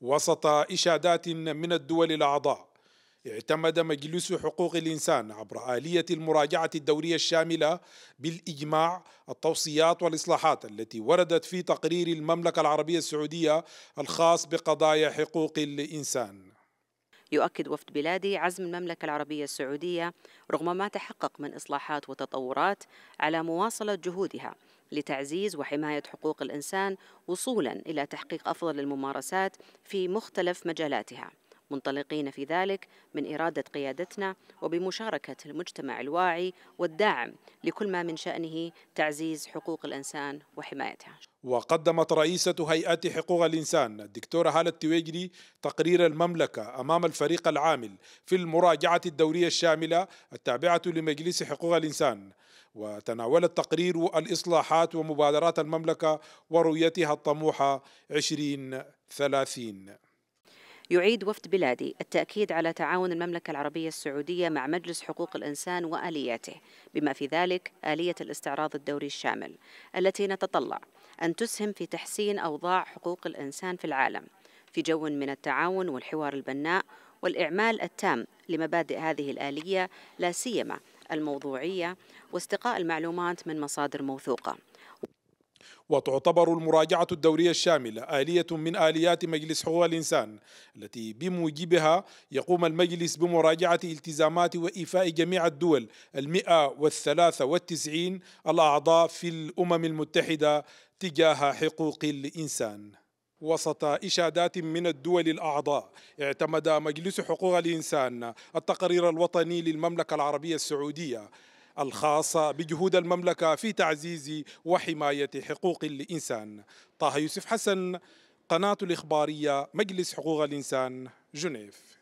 وسط إشادات من الدول الأعضاء اعتمد مجلس حقوق الإنسان عبر آلية المراجعة الدورية الشاملة بالإجماع التوصيات والإصلاحات التي وردت في تقرير المملكة العربية السعودية الخاص بقضايا حقوق الإنسان يؤكد وفد بلادي عزم المملكة العربية السعودية رغم ما تحقق من إصلاحات وتطورات على مواصلة جهودها لتعزيز وحماية حقوق الإنسان وصولا إلى تحقيق أفضل الممارسات في مختلف مجالاتها منطلقين في ذلك من إرادة قيادتنا وبمشاركة المجتمع الواعي والداعم لكل ما من شأنه تعزيز حقوق الإنسان وحمايتها وقدمت رئيسة هيئة حقوق الإنسان الدكتورة هالة التويجري تقرير المملكة أمام الفريق العامل في المراجعة الدورية الشاملة التابعة لمجلس حقوق الإنسان وتناول التقرير الإصلاحات ومبادرات المملكة ورؤيتها الطموحة 2030 يعيد وفد بلادي التأكيد على تعاون المملكة العربية السعودية مع مجلس حقوق الإنسان وآلياته بما في ذلك آلية الاستعراض الدوري الشامل التي نتطلع أن تسهم في تحسين أوضاع حقوق الإنسان في العالم في جو من التعاون والحوار البناء والإعمال التام لمبادئ هذه الآلية لا سيما الموضوعية واستقاء المعلومات من مصادر موثوقة وتعتبر المراجعة الدورية الشاملة آلية من آليات مجلس حقوق الإنسان التي بموجبها يقوم المجلس بمراجعة التزامات وإيفاء جميع الدول المئة والثلاثة والتسعين الأعضاء في الأمم المتحدة تجاه حقوق الإنسان وسط إشادات من الدول الأعضاء اعتمد مجلس حقوق الإنسان التقرير الوطني للمملكة العربية السعودية الخاصة بجهود المملكة في تعزيز وحماية حقوق الإنسان طه يوسف حسن قناة الإخبارية مجلس حقوق الإنسان جنيف